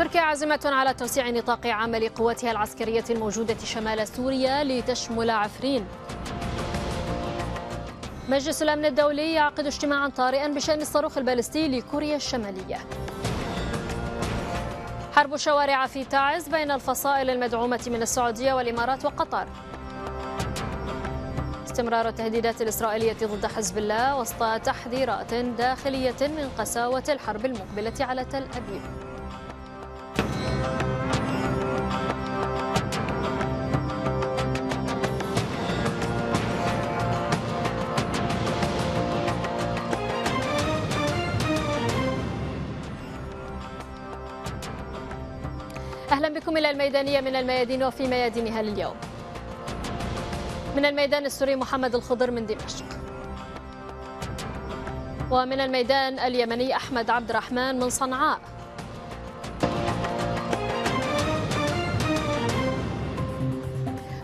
تركيا عازمة على توسيع نطاق عمل قواتها العسكرية الموجودة شمال سوريا لتشمل عفرين مجلس الأمن الدولي يعقد اجتماعا طارئا بشأن الصاروخ البالستي لكوريا الشمالية حرب الشوارع في تعز بين الفصائل المدعومة من السعودية والإمارات وقطر استمرار التهديدات الإسرائيلية ضد حزب الله وسط تحذيرات داخلية من قساوة الحرب المقبلة على تل أبيب أهلا بكم إلى الميدانية من الميادين وفي ميادينها لليوم من الميدان السوري محمد الخضر من دمشق ومن الميدان اليمني أحمد عبد الرحمن من صنعاء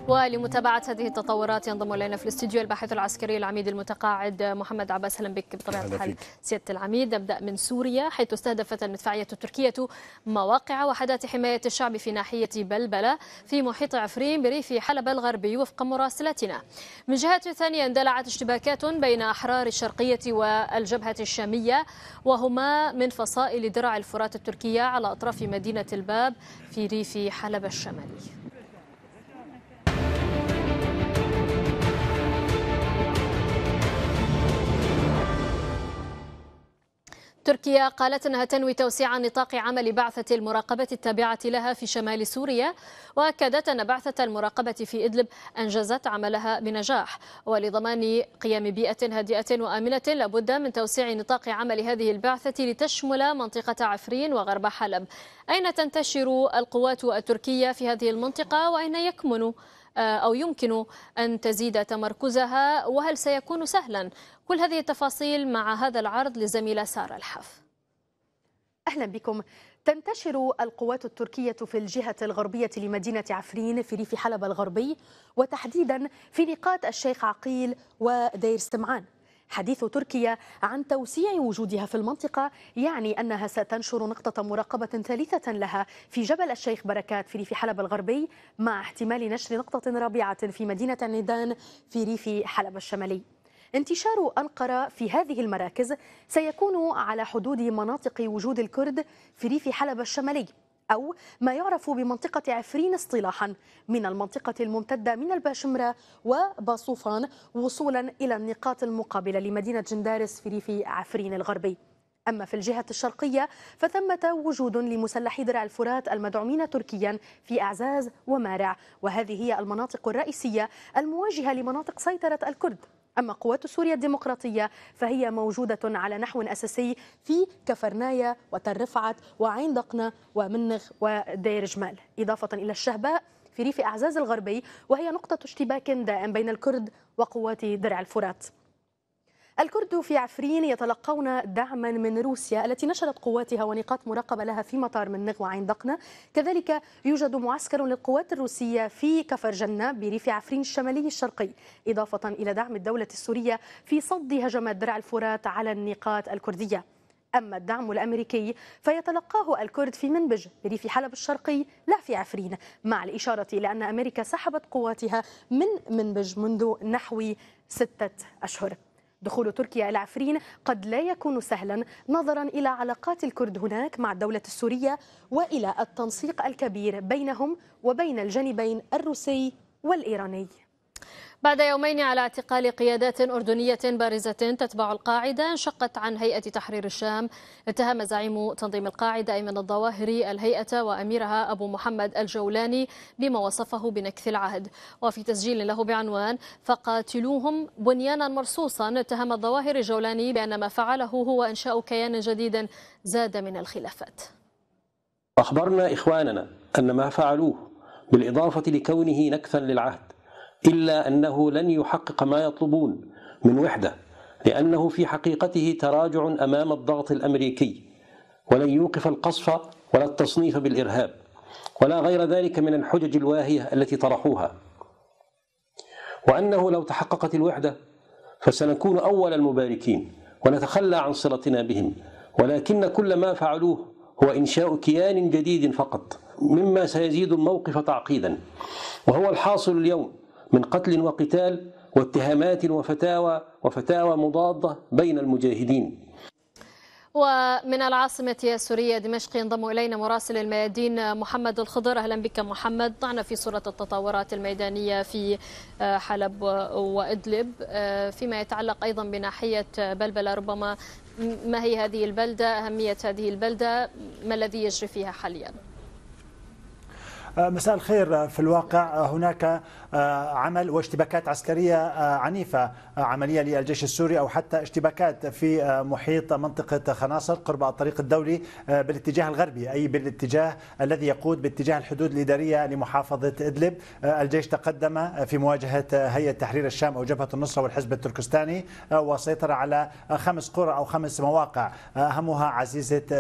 ولمتابعة هذه التطورات ينضم إلينا في الاستديو الباحث العسكري العميد المتقاعد محمد عباس أهلا بك بطبيعة الحال سيادة العميد نبدأ من سوريا حيث استهدفت المدفعية التركية مواقع وحدات حماية الشعب في ناحية بلبلة في محيط عفرين بريف حلب الغربي وفق مراسلتنا من جهة ثانية اندلعت اشتباكات بين أحرار الشرقية والجبهة الشامية وهما من فصائل درع الفرات التركية على أطراف مدينة الباب في ريف حلب الشمالي تركيا قالت أنها تنوي توسيع نطاق عمل بعثة المراقبة التابعة لها في شمال سوريا وأكدت أن بعثة المراقبة في إدلب أنجزت عملها بنجاح ولضمان قيام بيئة هادئة وآمنة لابد من توسيع نطاق عمل هذه البعثة لتشمل منطقة عفرين وغرب حلب أين تنتشر القوات التركية في هذه المنطقة وأين يكمن آه، أو يمكن أن تزيد تمركزها وهل سيكون سهلا كل هذه التفاصيل مع هذا العرض لزميلة سارة الحف أهلا بكم تنتشر القوات التركية في الجهة الغربية لمدينة عفرين في ريف حلب الغربي وتحديدا في نقاط الشيخ عقيل ودير سمعان حديث تركيا عن توسيع وجودها في المنطقة يعني أنها ستنشر نقطة مراقبة ثالثة لها في جبل الشيخ بركات في ريف حلب الغربي مع احتمال نشر نقطة رابعة في مدينة نيدان في ريف حلب الشمالي انتشار أنقرة في هذه المراكز سيكون على حدود مناطق وجود الكرد في ريف حلب الشمالي أو ما يعرف بمنطقة عفرين اصطلاحا من المنطقة الممتدة من الباشمرة وباصوفان وصولا إلى النقاط المقابلة لمدينة جندارس في ريف عفرين الغربي أما في الجهة الشرقية فثمة وجود لمسلحي درع الفرات المدعومين تركيا في أعزاز ومارع وهذه هي المناطق الرئيسية المواجهة لمناطق سيطرة الكرد أما قوات سوريا الديمقراطية فهي موجودة على نحو أساسي في كفرنايا وترفعت رفعت وعين دقنة ومنغ ودير جمال إضافة إلى الشهباء في ريف أعزاز الغربي وهي نقطة اشتباك دائم بين الكرد وقوات درع الفرات الكرد في عفرين يتلقون دعما من روسيا التي نشرت قواتها ونقاط مراقبة لها في مطار من نغوى عين دقنة كذلك يوجد معسكر للقوات الروسية في كفر جنة بريف عفرين الشمالي الشرقي إضافة إلى دعم الدولة السورية في صد هجمات درع الفرات على النقاط الكردية أما الدعم الأمريكي فيتلقاه الكرد في منبج بريف حلب الشرقي لا في عفرين مع الإشارة إلى أن أمريكا سحبت قواتها من منبج منذ نحو ستة أشهر دخول تركيا إلى عفرين قد لا يكون سهلا نظرا إلى علاقات الكرد هناك مع الدولة السورية وإلى التنسيق الكبير بينهم وبين الجانبين الروسي والإيراني بعد يومين على اعتقال قيادات أردنية بارزة تتبع القاعدة انشقت عن هيئة تحرير الشام اتهم زعيم تنظيم القاعدة أيمن الظواهري الهيئة وأميرها أبو محمد الجولاني بما وصفه بنكث العهد وفي تسجيل له بعنوان فقاتلوهم بنيانا مرصوصا اتهم الظواهري الجولاني بأن ما فعله هو إنشاء كيان جديد زاد من الخلافات أخبرنا إخواننا أن ما فعلوه بالإضافة لكونه نكثا للعهد إلا أنه لن يحقق ما يطلبون من وحدة لأنه في حقيقته تراجع أمام الضغط الأمريكي ولن يوقف القصف ولا التصنيف بالإرهاب ولا غير ذلك من الحجج الواهية التي طرحوها وأنه لو تحققت الوحدة فسنكون أول المباركين ونتخلى عن صلتنا بهم ولكن كل ما فعلوه هو إنشاء كيان جديد فقط مما سيزيد الموقف تعقيدا وهو الحاصل اليوم من قتل وقتال واتهامات وفتاوى وفتاوى مضادة بين المجاهدين ومن العاصمة السورية دمشق ينضم إلينا مراسل الميادين محمد الخضر أهلا بك محمد ضعنا في صورة التطورات الميدانية في آه، حلب وإدلب آه، فيما يتعلق أيضا بناحية بلبلة ربما ما هي هذه البلدة أهمية هذه البلدة ما الذي يجري فيها حاليا؟ آه، مساء الخير آه، في الواقع آه، هناك عمل واشتباكات عسكرية عنيفة عملية للجيش السوري أو حتى اشتباكات في محيط منطقة خناصر قرب الطريق الدولي آه، بالاتجاه الغربي أي بالاتجاه الذي يقود باتجاه الحدود الإدارية لمحافظة إدلب آه، الجيش تقدم آه، في مواجهة هيئة تحرير الشام أو جبهة النصرة والحزب التركستاني وسيطر على خمس قرى أو خمس مواقع أهمها عزيزة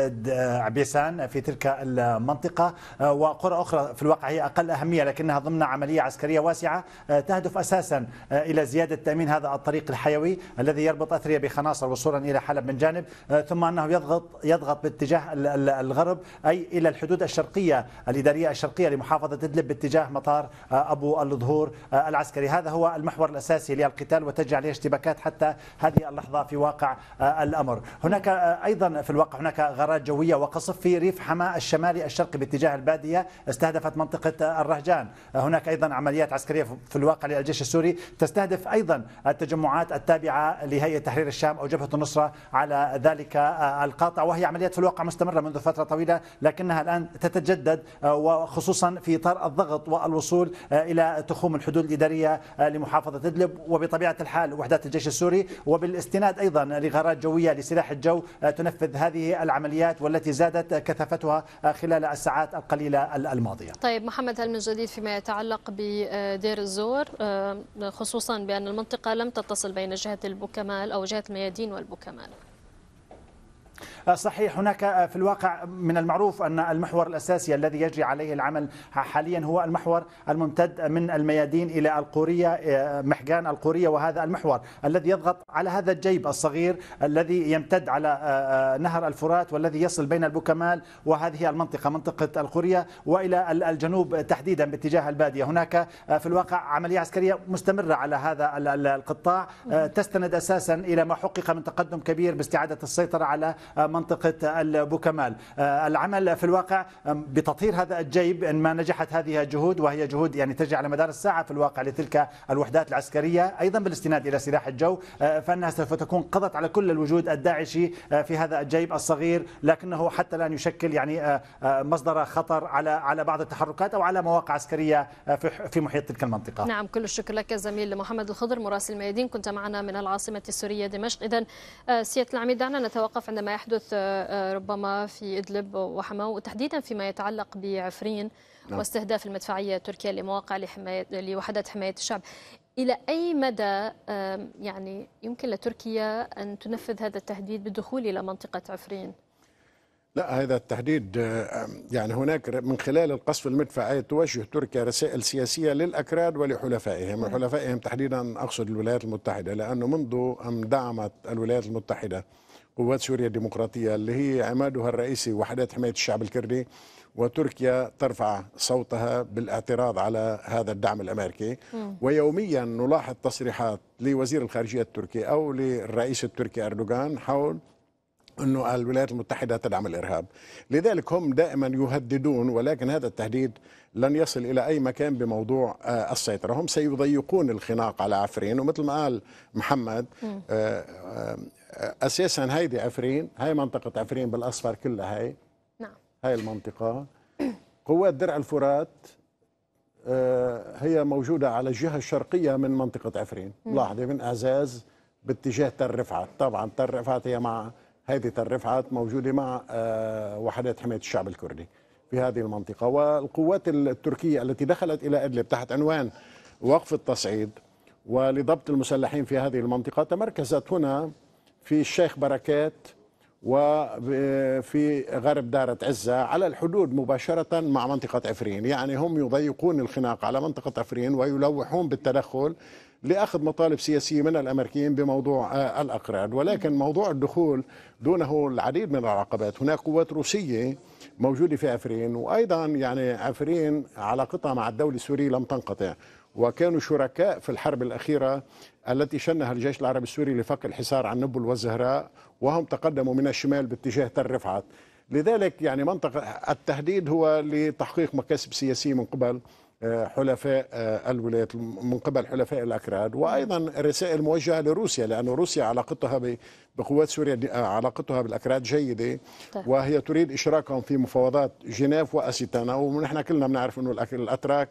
عبيسان في تلك المنطقة وقرى أخرى في الواقع هي أقل أهمية لكنها ضمن عملية عسكرية واسعة تهدف أساسا إلى زيادة تأمين هذا الطريق الحيوي الذي يربط أثريا بخناصر وصولا إلى حلب من جانب آه، ثم أنه يضغط يضغط باتجاه الغرب أي إلى الحدود الشرقية الإدارية الشرقية لمحافظة إدلب باتجاه مطار آه، أبو الظهور آه، العسكري هذا هو المحور الأساسي للقتال وتجري عليه اشتباكات حتى هذه اللحظة في واقع الأمر هناك أيضا في الواقع هناك غارات جوية وقصف في ريف حماة الشمالي الشرقي باتجاه البادية استهدفت منطقة الرهجان هناك أيضا عمليات عسكرية في الواقع للجيش السوري تستهدف أيضا التجمع التجمعات التابعة لهيئة تحرير الشام أو جبهة النصرة على ذلك آه، القاطع وهي عمليات في الواقع مستمرة منذ فترة طويلة لكنها الآن تتجدد آه، وخصوصا في إطار الضغط والوصول آه، إلى تخوم الحدود الإدارية لمحافظة إدلب وبطبيعة الحال وحدات الجيش السوري وبالاستناد أيضا لغارات جوية لسلاح الجو تنفذ هذه العمليات والتي زادت كثافتها خلال الساعات القليلة الماضية طيب محمد هل من جديد فيما يتعلق بدير الزور خصوصا بأن المنطقة لم تت تصل بين جهة البوكمال أو جهة ميادين والبوكمال صحيح هناك آه، في الواقع من المعروف أن المحور الأساسي الذي يجري عليه العمل حاليا هو المحور الممتد من الميادين إلى القورية آه، محجان القورية وهذا المحور الذي يضغط على هذا الجيب الصغير الذي يمتد على آه، نهر الفرات والذي يصل بين البوكمال وهذه المنطقة منطقة القورية وإلى الجنوب تحديدا باتجاه البادية هناك في الواقع عملية عسكرية مستمرة على هذا القطاع تستند أساسا إلى ما حقق من تقدم كبير باستعادة السيطرة على منطقة البوكمال آه، العمل في الواقع بتطهير هذا الجيب إن ما نجحت هذه الجهود وهي جهود يعني ترجع على مدار الساعة في الواقع لتلك الوحدات العسكرية أيضا بالاستناد إلى سلاح الجو آه، فإنها سوف تكون قضت على كل الوجود الداعشي آه، في هذا الجيب الصغير لكنه حتى الآن يشكل يعني مصدر خطر على على بعض التحركات أو على مواقع عسكرية في محيط تلك المنطقة نعم كل الشكر لك زميل محمد الخضر مراسل الميادين كنت معنا من العاصمة السورية دمشق إذا سيادة العميد دعنا نتوقف عندما يحدث الحدوث آه، آه، ربما في إدلب وحماة وتحديدا فيما يتعلق بعفرين نعم. واستهداف المدفعية التركية لمواقع لحماية لوحدات حماية الشعب إلى أي مدى يعني يمكن لتركيا أن تنفذ هذا التهديد بالدخول إلى منطقة عفرين؟ لا هذا التهديد يعني هناك من خلال القصف المدفعي توجه تركيا رسائل سياسيه للاكراد ولحلفائهم، وحلفائهم نعم. تحديدا اقصد الولايات المتحده لانه منذ ان دعمت الولايات المتحده قوات سوريا الديمقراطية اللي هي عمادها الرئيسي وحدات حماية الشعب الكردي وتركيا ترفع صوتها بالاعتراض على هذا الدعم الامريكي ويوميا نلاحظ تصريحات لوزير الخارجيه التركي او للرئيس التركي اردوغان حول انه الولايات المتحده تدعم الارهاب، لذلك هم دائما يهددون ولكن هذا التهديد لن يصل إلى أي مكان بموضوع آه، السيطرة هم سيضيقون الخناق على عفرين ومثل ما قال محمد آه، آه، أساسا هيدي عفرين هاي منطقة عفرين بالأصفر كلها هاي نعم. هاي المنطقة قوات درع الفرات هي موجودة على الجهة الشرقية من منطقة عفرين لاحظي من أعزاز باتجاه تل رفعت طبعا تل رفعت هي مع هذه تل رفعت موجودة مع وحدات حماية الشعب الكردي في هذه المنطقة والقوات التركية التي دخلت إلى إدلب تحت عنوان وقف التصعيد ولضبط المسلحين في هذه المنطقة تمركزت هنا في الشيخ بركات وفي غرب دارة عزة على الحدود مباشرة مع منطقة عفرين يعني هم يضيقون الخناق على منطقة عفرين ويلوحون بالتدخل لاخذ مطالب سياسيه من الامريكيين بموضوع آه، الاقراض ولكن موضوع الدخول دونه العديد من العقبات هناك قوات روسيه موجوده في عفرين وايضا يعني عفرين علاقتها مع الدوله السوريه لم تنقطع وكانوا شركاء في الحرب الأخيرة التي شنها الجيش العربي السوري لفك الحصار عن نبل والزهراء وهم تقدموا من الشمال باتجاه تل رفعت لذلك يعني منطقة التهديد هو لتحقيق مكاسب سياسية من قبل آه، حلفاء آه، الولايات من قبل حلفاء الاكراد وايضا رسائل موجهه لروسيا لان روسيا علاقتها بقوات سوريا آه، علاقتها بالاكراد جيده طيب. وهي تريد اشراكهم في مفاوضات جنيف واسيتانا ونحن كلنا بنعرف انه الاتراك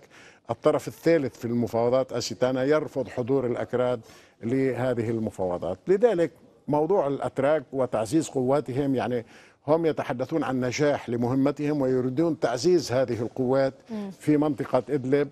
الطرف الثالث في المفاوضات اسيتانا يرفض حضور الاكراد لهذه المفاوضات لذلك موضوع الاتراك وتعزيز قواتهم يعني هم يتحدثون عن نجاح لمهمتهم ويريدون تعزيز هذه القوات في منطقة إدلب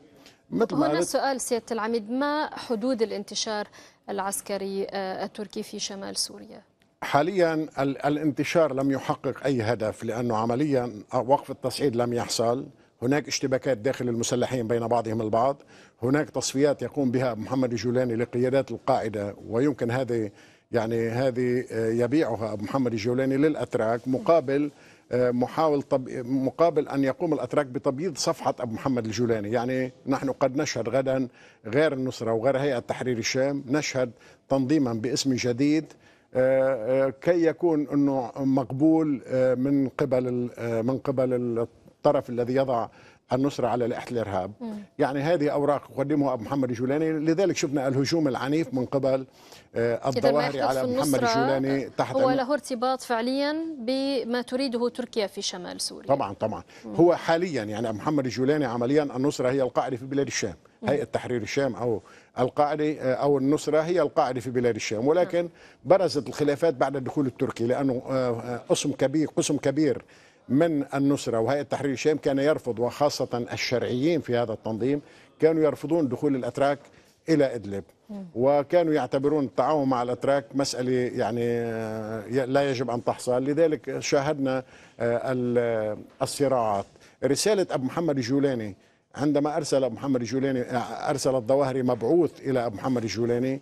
مثل هنا ما سؤال سيادة العميد ما حدود الانتشار العسكري آه، التركي في شمال سوريا؟ حاليا الانتشار لم يحقق أي هدف لأنه عمليا وقف التصعيد لم يحصل هناك اشتباكات داخل المسلحين بين بعضهم البعض هناك تصفيات يقوم بها محمد الجولاني لقيادات القاعدة ويمكن هذه يعني هذه آه، يبيعها أبو محمد الجولاني للأتراك مقابل آه، محاول طب... مقابل ان يقوم الاتراك بتبييض صفحه ابو محمد الجولاني، يعني نحن قد نشهد غدا غير النصره وغير هيئه تحرير الشام، نشهد تنظيما باسم جديد آه، كي يكون انه مقبول من قبل من قبل الطرف الذي يضع النصرة على الإرهاب يعني هذه أوراق يقدمها أبو محمد الجولاني لذلك شفنا الهجوم العنيف من قبل آه، الظواهر على محمد الجولاني تحت هو له ارتباط فعليا بما تريده تركيا في شمال سوريا طبعا طبعا مم. هو حاليا يعني أبو محمد الجولاني عمليا النصرة هي القاعدة في بلاد الشام هيئة تحرير الشام أو القاعدة آه، أو النصرة هي القاعدة في بلاد الشام ولكن نعم. برزت الخلافات بعد الدخول التركي لأنه آه، قسم كبير قسم كبير من النصرة وهيئة تحرير الشام كان يرفض وخاصة الشرعيين في هذا التنظيم كانوا يرفضون دخول الأتراك إلى إدلب وكانوا يعتبرون التعاون مع الأتراك مسألة يعني آه، لا يجب أن تحصل لذلك شاهدنا آه، الصراعات رسالة أبو محمد الجولاني عندما أرسل أبو محمد الجولاني آه، أرسل الظواهري مبعوث إلى أبو محمد الجولاني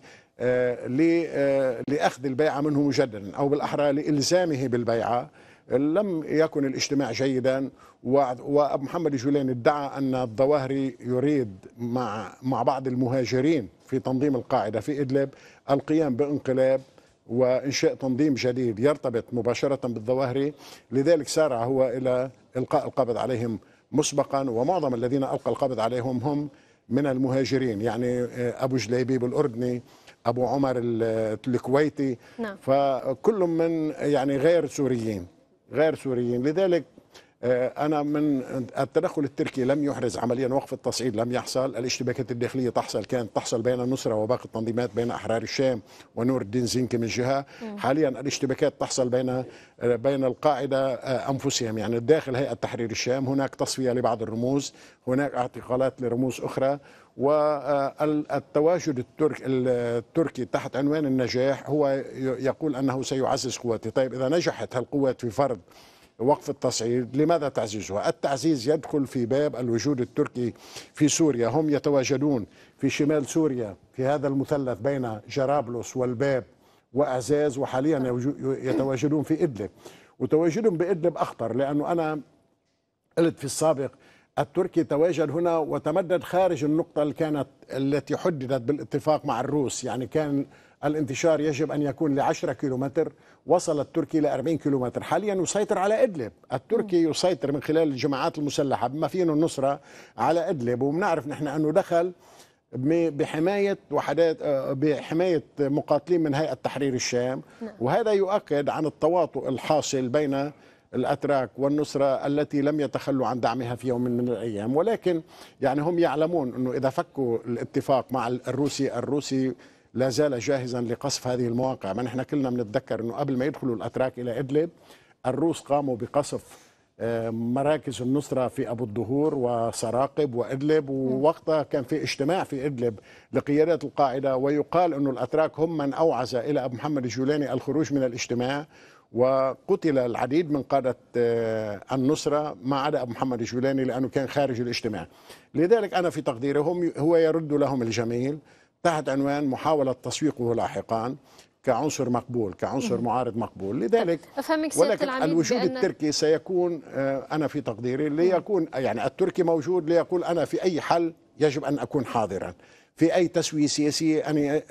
لأخذ البيعة منه مجددا أو بالأحرى لإلزامه بالبيعة لم يكن الاجتماع جيدا وأبو محمد جولان ادعى أن الظواهري يريد مع, مع بعض المهاجرين في تنظيم القاعدة في إدلب القيام بانقلاب وإنشاء تنظيم جديد يرتبط مباشرة بالظواهري لذلك سارع هو إلى إلقاء القبض عليهم مسبقا ومعظم الذين ألقى القبض عليهم هم من المهاجرين يعني آه، أبو جليبيب الأردني ابو عمر الكويتي نعم. فكل من يعني غير سوريين غير سوريين لذلك آه، أنا من التدخل التركي لم يحرز عمليا وقف التصعيد لم يحصل الاشتباكات الداخلية تحصل كانت تحصل بين النصرة وباقي التنظيمات بين أحرار الشام ونور الدين زنكي من جهة حاليا الاشتباكات تحصل بين آه، بين القاعدة آه، أنفسهم يعني داخل هيئة تحرير الشام هناك تصفية لبعض الرموز هناك اعتقالات لرموز أخرى والتواجد التركي التركي تحت عنوان النجاح هو يقول انه سيعزز قواته، طيب اذا نجحت هالقوات في فرض وقف التصعيد لماذا تعزيزها؟ التعزيز يدخل في باب الوجود التركي في سوريا هم يتواجدون في شمال سوريا في هذا المثلث بين جرابلس والباب وأعزاز وحاليا يتواجدون في إدلب وتواجدهم بإدلب أخطر لأنه أنا قلت في السابق التركي تواجد هنا وتمدد خارج النقطة اللي كانت التي حددت بالاتفاق مع الروس يعني كان الانتشار يجب أن يكون لعشرة كيلومتر وصل التركي إلى 40 كيلومتر حاليا يسيطر على إدلب التركي يسيطر من خلال الجماعات المسلحة بما فيه النصرة على إدلب وبنعرف نحن أنه دخل بحماية وحدات آه، بحماية مقاتلين من هيئة تحرير الشام نعم. وهذا يؤكد عن التواطؤ الحاصل بين الأتراك والنصرة التي لم يتخلوا عن دعمها في يوم من الأيام ولكن يعني هم يعلمون أنه إذا فكوا الاتفاق مع الروسي الروسي لا زال جاهزا لقصف هذه المواقع ما نحن كلنا بنتذكر أنه قبل ما يدخلوا الأتراك إلى إدلب الروس قاموا بقصف آه، مراكز النصرة في أبو الدهور وسراقب وإدلب ووقتها كان في اجتماع في إدلب لقيادات القاعدة ويقال أن الأتراك هم من أوعز إلى أبو محمد الجولاني الخروج من الاجتماع وقتل العديد من قادة آه، النصرة ما عدا أبو محمد الجولاني لأنه كان خارج الاجتماع لذلك أنا في تقديري هم هو يرد لهم الجميل تحت عنوان محاولة تسويقه لاحقا كعنصر مقبول كعنصر معارض مقبول لذلك ولكن الوجود بأن... التركي سيكون آه، أنا في تقديري ليكون يعني التركي موجود ليقول أنا في أي حل يجب أن أكون حاضرا في اي تسويه سياسيه يعني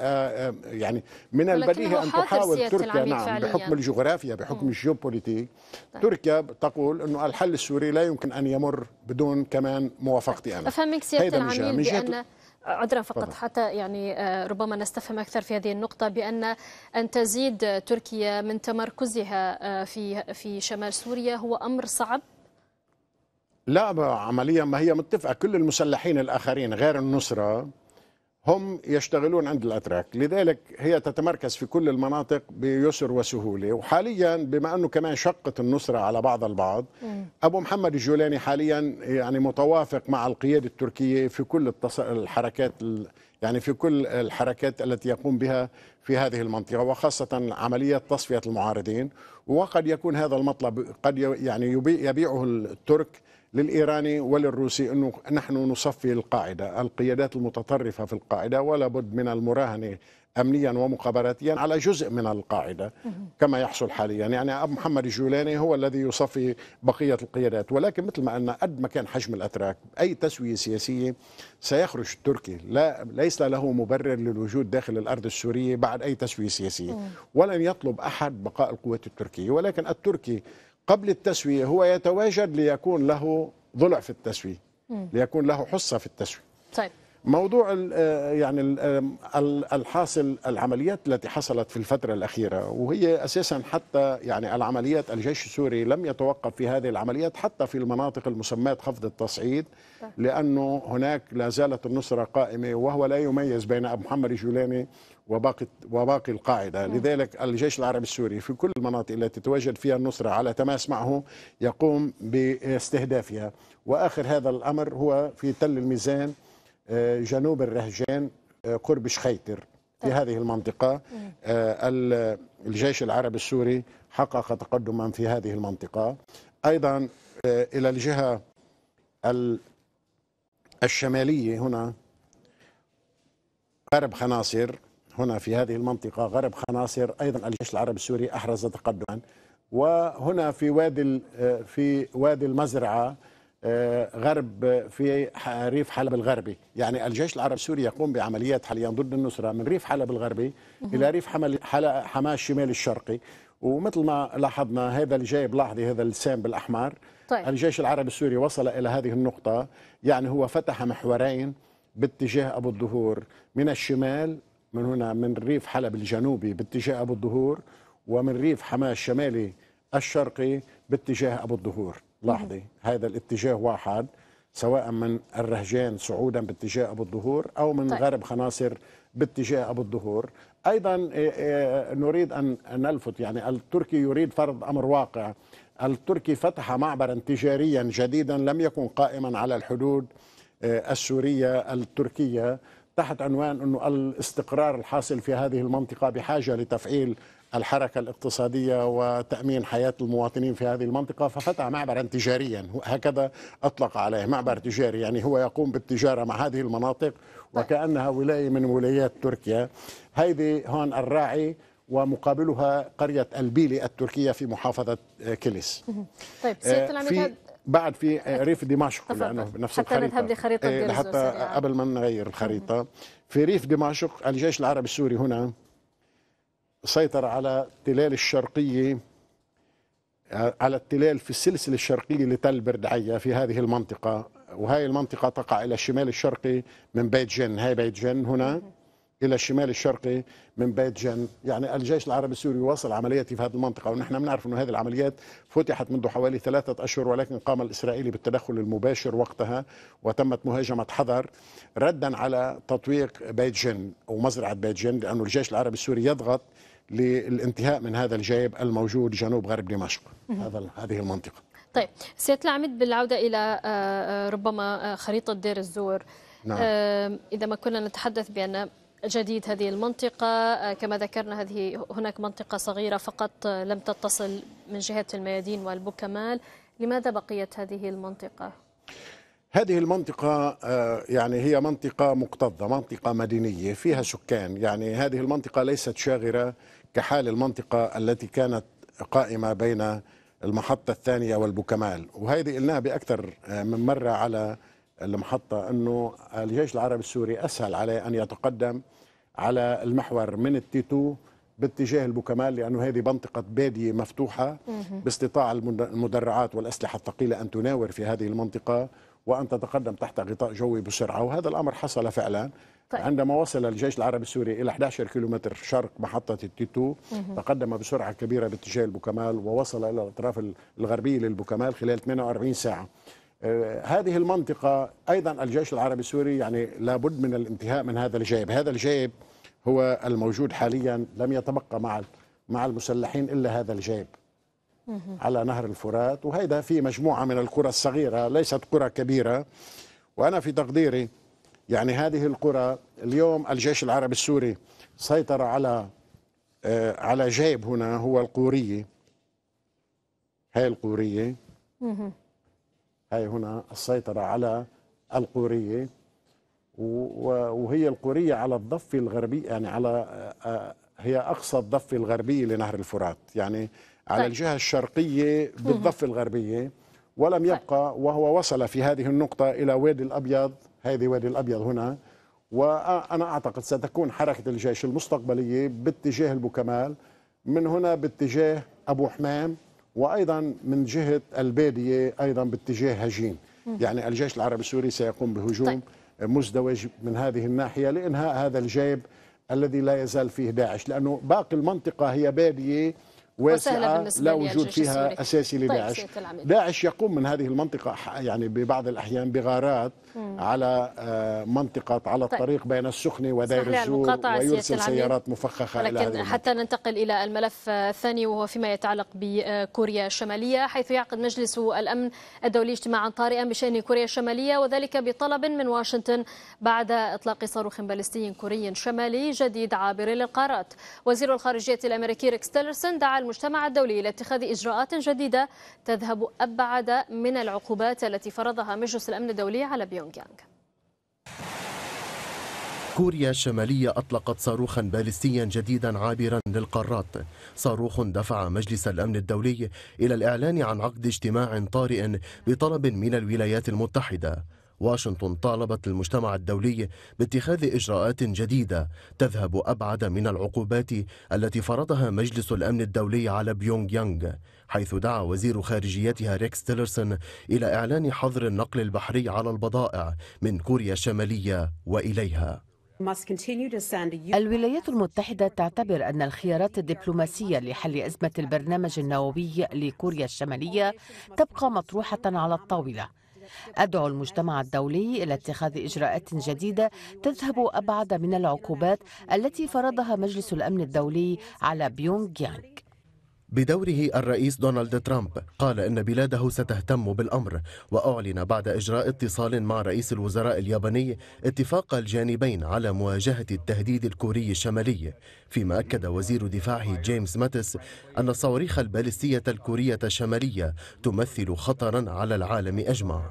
يعني من البديهي ان تحاول تركيا نعم فعلياً. بحكم الجغرافيا بحكم الجيوبوليتيك طيب. تركيا تقول انه الحل السوري لا يمكن ان يمر بدون كمان موافقتي انا افهمك سياده العميل بان عذرا فقط طبعا. حتى يعني آه، ربما نستفهم أكثر في هذه النقطة بأن أن تزيد تركيا من تمركزها في في شمال سوريا هو أمر صعب لا عمليا ما هي متفقة كل المسلحين الآخرين غير النصرة هم يشتغلون عند الاتراك لذلك هي تتمركز في كل المناطق بيسر وسهوله وحاليا بما انه كمان شقت النصره على بعض البعض م. ابو محمد الجولاني حاليا يعني متوافق مع القياده التركيه في كل التص... الحركات ال... يعني في كل الحركات التي يقوم بها في هذه المنطقه وخاصه عمليه تصفيه المعارضين وقد يكون هذا المطلب قد يعني يبيعه الترك للإيراني وللروسي أنه نحن نصفي القاعدة القيادات المتطرفة في القاعدة ولا بد من المراهنة أمنيا ومخابراتيا على جزء من القاعدة كما يحصل حاليا يعني أبو محمد الجولاني هو الذي يصفي بقية القيادات ولكن مثل ما قلنا قد ما كان حجم الأتراك أي تسوية سياسية سيخرج التركي لا ليس له مبرر للوجود داخل الأرض السورية بعد أي تسوية سياسية ولن يطلب أحد بقاء القوات التركية ولكن التركي قبل التسوية هو يتواجد ليكون له ضلع في التسوية ليكون له حصة في التسوية طيب موضوع آه، يعني الحاصل العمليات التي حصلت في الفتره الاخيره وهي اساسا حتى يعني العمليات الجيش السوري لم يتوقف في هذه العمليات حتى في المناطق المسماة خفض التصعيد لانه هناك لا زالت النصره قائمه وهو لا يميز بين ابو محمد الجولاني وباقي وباقي القاعده، نعم. لذلك الجيش العربي السوري في كل المناطق التي تواجد فيها النصره على تماس معه يقوم باستهدافها، واخر هذا الامر هو في تل الميزان آه، جنوب الرهجان آه، قرب شخيتر في طيب. هذه المنطقة آه، الجيش العربي السوري حقق تقدما في هذه المنطقة أيضا إلى الجهة الشمالية هنا غرب خناصر هنا في هذه المنطقة غرب خناصر أيضا الجيش العربي السوري أحرز تقدما وهنا في وادي في وادي المزرعة آه، غرب في ريف حلب الغربي يعني الجيش العربي السوري يقوم بعمليات حاليا ضد النصرة من ريف حلب الغربي إلى ريف حماة الشمال الشرقي ومثل ما لاحظنا هذا الجاي بلاحظي هذا اللسان بالأحمر طيب. الجيش العربي السوري وصل إلى هذه النقطة يعني هو فتح محورين باتجاه أبو الظهور من الشمال من هنا من ريف حلب الجنوبي باتجاه أبو الظهور ومن ريف حماة الشمالي الشرقي باتجاه أبو الظهور لاحظي هذا الاتجاه واحد سواء من الرهجان صعودا باتجاه ابو الظهور او من طيب. غرب خناصر باتجاه ابو الظهور ايضا إيه، إيه، نريد ان نلفت يعني التركي يريد فرض امر واقع التركي فتح معبرا تجاريا جديدا لم يكن قائما على الحدود إيه، السوريه التركيه تحت عنوان انه الاستقرار الحاصل في هذه المنطقه بحاجه لتفعيل الحركة الاقتصادية وتأمين حياة المواطنين في هذه المنطقة ففتح معبرا تجاريا هكذا أطلق عليه معبر تجاري يعني هو يقوم بالتجارة مع هذه المناطق وكأنها ولاية من ولايات تركيا هذه هون الراعي ومقابلها قرية البيلي التركية في محافظة آه، كيليس طيب آه، سيادة العميد بعد في آه، ريف دمشق لانه نفس حتى الخريطه نذهب لخريطه إيه، حتى قبل ما نغير الخريطه في ريف دمشق الجيش العربي السوري هنا سيطر على التلال الشرقية على التلال في السلسلة الشرقية لتل بردعية في هذه المنطقة وهذه المنطقة تقع إلى الشمال الشرقي من بيت جن هاي بيت جن هنا إلى الشمال الشرقي من بيت جن يعني الجيش العربي السوري واصل عملياته في هذه المنطقة ونحن بنعرف أن هذه العمليات فتحت منذ حوالي ثلاثة أشهر ولكن قام الإسرائيلي بالتدخل المباشر وقتها وتمت مهاجمة حذر ردا على تطويق بيت جن أو مزرعة بيت جن لأن الجيش العربي السوري يضغط للانتهاء من هذا الجيب الموجود جنوب غرب دمشق هذا هذه المنطقه طيب سيادة العميد بالعودة إلى آه، آه، ربما آه، خريطة دير الزور نعم. إذا ما كنا نتحدث بأن جديد هذه المنطقة كما ذكرنا هذه هناك منطقة صغيرة فقط لم تتصل من جهة الميادين والبوكمال لماذا بقيت هذه المنطقة؟ هذه المنطقة آه، يعني هي منطقة مكتظة منطقة مدينية فيها سكان يعني هذه المنطقة ليست شاغرة كحال المنطقة التي كانت قائمة بين المحطة الثانية والبوكمال وهذه قلناها بأكثر آه، من مرة على المحطة أنه الجيش العربي السوري أسهل عليه أن يتقدم على المحور من التيتو باتجاه البوكمال لأنه هذه منطقة بادية مفتوحة باستطاع المدرعات والأسلحة الثقيلة أن تناور في هذه المنطقة وأن تتقدم تحت غطاء جوي بسرعة وهذا الأمر حصل فعلا طيب. عندما وصل الجيش العربي السوري إلى 11 كيلومتر شرق محطة التيتو مه. تقدم بسرعة كبيرة باتجاه البوكمال ووصل إلى الأطراف الغربية للبوكمال خلال 48 ساعة آه، هذه المنطقة أيضا الجيش العربي السوري يعني لابد من الانتهاء من هذا الجيب هذا الجيب هو الموجود حاليا لم يتبقى مع مع المسلحين إلا هذا الجيب على نهر الفرات وهذا في مجموعة من القرى الصغيرة ليست قرى كبيرة وأنا في تقديري يعني هذه القرى اليوم الجيش العربي السوري سيطر على آه، على جيب هنا هو القورية هاي القورية هاي هنا السيطرة على القورية وهي القورية على الضفة الغربية يعني على آه، آه، هي أقصى الضفة الغربية لنهر الفرات يعني على طيب. الجهة الشرقية بالضفة الغربية ولم طيب. يبقى وهو وصل في هذه النقطة إلى وادي الأبيض هذه وادي الأبيض هنا وأنا أعتقد ستكون حركة الجيش المستقبلية باتجاه البوكمال من هنا باتجاه أبو حمام وأيضا من جهة البادية أيضا باتجاه هجين يعني الجيش العربي السوري سيقوم بهجوم طيب. مزدوج من هذه الناحية لإنهاء هذا الجيب الذي لا يزال فيه داعش لأنه باقي المنطقة هي بادية واسعة لا وجود فيها أساسي لداعش طيب داعش يقوم من هذه المنطقة يعني ببعض الأحيان بغارات مم. على آه، منطقة على طيب. الطريق بين السخنة ودير الزور ويرسل سيارات مفخخة لكن إلى حتى ننتقل إلى الملف الثاني وهو فيما يتعلق بكوريا الشمالية حيث يعقد مجلس الأمن الدولي اجتماعا طارئا بشأن كوريا الشمالية وذلك بطلب من واشنطن بعد إطلاق صاروخ باليستي كوري شمالي جديد عابر للقارات وزير الخارجية الأمريكي ريكس تيلرسون دعا المجتمع الدولي لاتخاذ إجراءات جديدة تذهب أبعد من العقوبات التي فرضها مجلس الأمن الدولي على بيونغيانغ كوريا الشمالية أطلقت صاروخا باليستيا جديدا عابرا للقارات صاروخ دفع مجلس الأمن الدولي إلى الإعلان عن عقد اجتماع طارئ بطلب من الولايات المتحدة واشنطن طالبت المجتمع الدولي باتخاذ إجراءات جديدة تذهب أبعد من العقوبات التي فرضها مجلس الأمن الدولي على بيونغ يانغ حيث دعا وزير خارجيتها ريكس تيلرسون إلى إعلان حظر النقل البحري على البضائع من كوريا الشمالية وإليها الولايات المتحدة تعتبر أن الخيارات الدبلوماسية لحل أزمة البرنامج النووي لكوريا الشمالية تبقى مطروحة على الطاولة أدعو المجتمع الدولي إلى اتخاذ إجراءات جديدة تذهب أبعد من العقوبات التي فرضها مجلس الأمن الدولي على بيونغ يانغ بدوره الرئيس دونالد ترامب قال إن بلاده ستهتم بالأمر وأعلن بعد إجراء اتصال مع رئيس الوزراء الياباني اتفاق الجانبين على مواجهة التهديد الكوري الشمالي فيما أكد وزير دفاعه جيمس ماتس أن الصواريخ البالستية الكورية الشمالية تمثل خطرا على العالم أجمع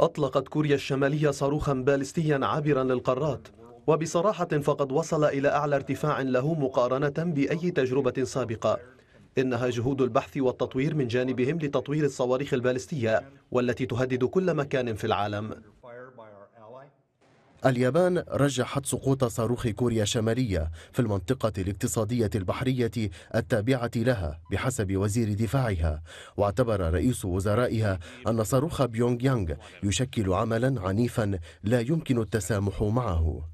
أطلقت كوريا الشمالية صاروخا بالستيا عابرا للقارات وبصراحة فقد وصل إلى أعلى ارتفاع له مقارنة بأي تجربة سابقة إنها جهود البحث والتطوير من جانبهم لتطوير الصواريخ البالستية والتي تهدد كل مكان في العالم اليابان رجحت سقوط صاروخ كوريا الشمالية في المنطقة الاقتصادية البحرية التابعة لها بحسب وزير دفاعها واعتبر رئيس وزرائها أن صاروخ بيونغ يانغ يشكل عملا عنيفا لا يمكن التسامح معه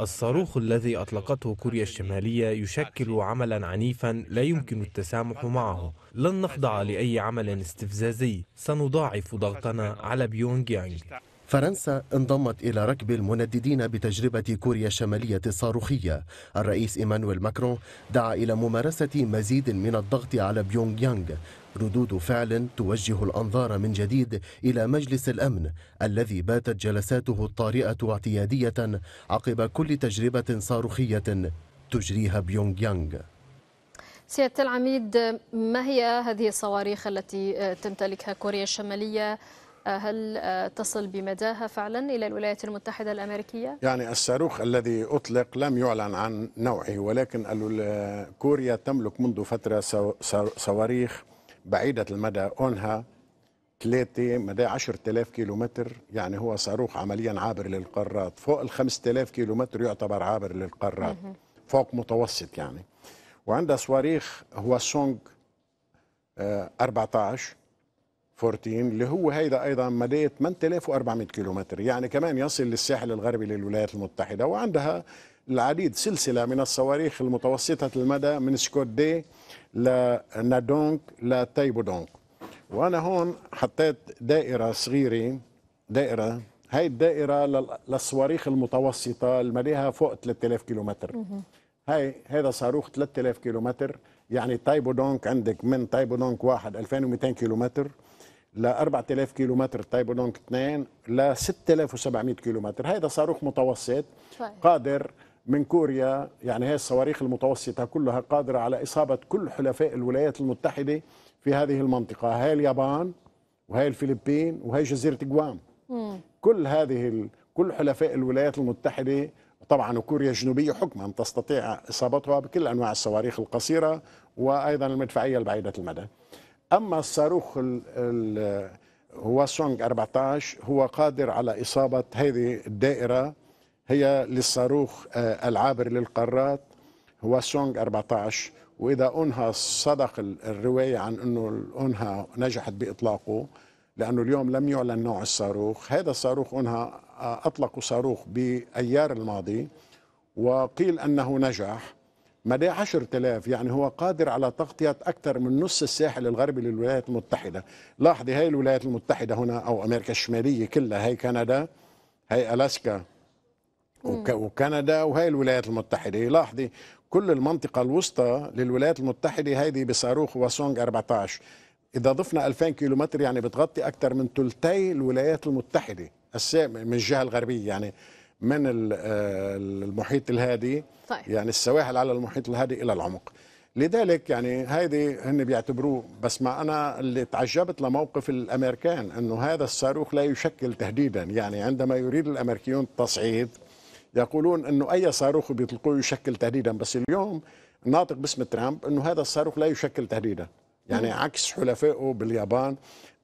الصاروخ الذي أطلقته كوريا الشمالية يشكل عملا عنيفا لا يمكن التسامح معه لن نخضع لأي عمل استفزازي سنضاعف ضغطنا على بيونغ يانغ فرنسا انضمت إلى ركب المنددين بتجربة كوريا الشمالية الصاروخية الرئيس إيمانويل ماكرون دعا إلى ممارسة مزيد من الضغط على بيونغ يانغ ردود فعل توجه الأنظار من جديد إلى مجلس الأمن الذي باتت جلساته الطارئة اعتيادية عقب كل تجربة صاروخية تجريها بيونغ يانغ سيادة العميد ما هي هذه الصواريخ التي تمتلكها كوريا الشمالية آه، هل آه، تصل بمداها فعلا إلى الولايات المتحدة الأمريكية؟ يعني الصاروخ الذي أطلق لم يعلن عن نوعه ولكن كوريا تملك منذ فترة صواريخ بعيدة المدى أونها ثلاثة مدى 10000 كيلومتر يعني هو صاروخ عمليا عابر للقارات فوق ال 5000 كيلومتر يعتبر عابر للقارات فوق متوسط يعني وعندها صواريخ هو سونغ 14 آه، 14 اللي هو هيدا ايضا مدينه 8400 كيلومتر يعني كمان يصل للساحل الغربي للولايات المتحده وعندها العديد سلسله من الصواريخ المتوسطه المدى من دي لنادونك لتايبودونك وانا هون حطيت دائره صغيره دائره هاي الدائره للصواريخ المتوسطه المديها فوق 3000 كيلومتر هاي هذا صاروخ 3000 كيلومتر يعني تايبودونك عندك من تايبودونك واحد 2200 كيلومتر ل 4000 كيلومتر تايبونونغ 2 ل 6700 كيلومتر هذا صاروخ متوسط قادر من كوريا يعني هي الصواريخ المتوسطة كلها قادرة على إصابة كل حلفاء الولايات المتحدة في هذه المنطقة هاي اليابان وهي الفلبين وهي جزيرة جوام كل هذه ال... كل حلفاء الولايات المتحدة طبعا وكوريا الجنوبية حكما تستطيع إصابتها بكل أنواع الصواريخ القصيرة وأيضا المدفعية البعيدة المدى أما الصاروخ هو سونغ 14 هو قادر على إصابة هذه الدائرة هي للصاروخ آه، العابر للقارات هو سونغ 14 وإذا أنهى صدق الرواية عن أنه أنهى نجحت بإطلاقه لأنه اليوم لم يعلن نوع الصاروخ هذا الصاروخ أنهى آه، أطلقوا صاروخ بأيار الماضي وقيل أنه نجح مدى 10000 يعني هو قادر على تغطية أكثر من نص الساحل الغربي للولايات المتحدة لاحظي هاي الولايات المتحدة هنا أو أمريكا الشمالية كلها هاي كندا هاي ألاسكا وك وكندا وهي الولايات المتحدة لاحظي كل المنطقة الوسطى للولايات المتحدة هذه بصاروخ واسونج 14 إذا ضفنا 2000 كيلومتر يعني بتغطي أكثر من ثلثي الولايات المتحدة من الجهة الغربية يعني من آه، المحيط الهادي طيب. يعني السواحل على المحيط الهادي الى العمق لذلك يعني هذه هن بيعتبروه بس ما انا اللي تعجبت لموقف الامريكان انه هذا الصاروخ لا يشكل تهديدا يعني عندما يريد الامريكيون التصعيد يقولون انه اي صاروخ بيطلقوه يشكل تهديدا بس اليوم ناطق باسم ترامب انه هذا الصاروخ لا يشكل تهديدا يعني عكس حلفائه باليابان